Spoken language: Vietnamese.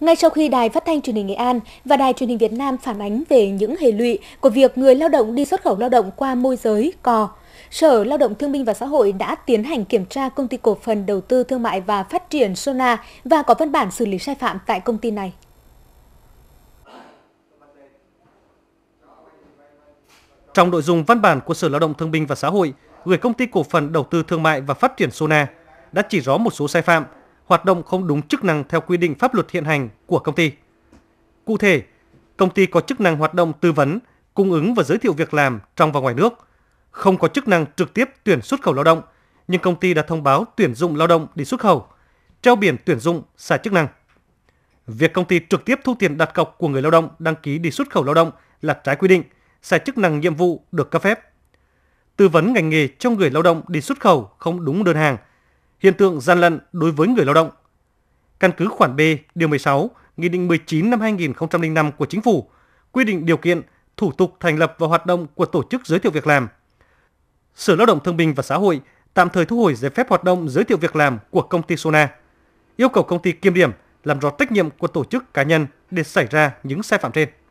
Ngay sau khi Đài Phát thanh Truyền hình Nghệ An và Đài Truyền hình Việt Nam phản ánh về những hệ lụy của việc người lao động đi xuất khẩu lao động qua môi giới cò, Sở Lao động Thương binh và Xã hội đã tiến hành kiểm tra công ty cổ phần đầu tư thương mại và phát triển Sona và có văn bản xử lý sai phạm tại công ty này. Trong nội dung văn bản của Sở Lao động Thương binh và Xã hội gửi công ty cổ phần đầu tư thương mại và phát triển Sona đã chỉ rõ một số sai phạm hoạt động không đúng chức năng theo quy định pháp luật hiện hành của công ty. Cụ thể, công ty có chức năng hoạt động tư vấn, cung ứng và giới thiệu việc làm trong và ngoài nước, không có chức năng trực tiếp tuyển xuất khẩu lao động, nhưng công ty đã thông báo tuyển dụng lao động đi xuất khẩu, treo biển tuyển dụng sai chức năng. Việc công ty trực tiếp thu tiền đặt cọc của người lao động đăng ký đi xuất khẩu lao động là trái quy định, sai chức năng nhiệm vụ được cấp phép. Tư vấn ngành nghề cho người lao động đi xuất khẩu không đúng đơn hàng – hiện tượng gian lận đối với người lao động. Căn cứ khoản B điều 16 Nghị định 19 năm 2005 của Chính phủ quy định điều kiện, thủ tục thành lập và hoạt động của tổ chức giới thiệu việc làm. Sở Lao động Thương binh và Xã hội tạm thời thu hồi giấy phép hoạt động giới thiệu việc làm của công ty Sona, yêu cầu công ty kiểm điểm làm rõ trách nhiệm của tổ chức cá nhân để xảy ra những sai phạm trên.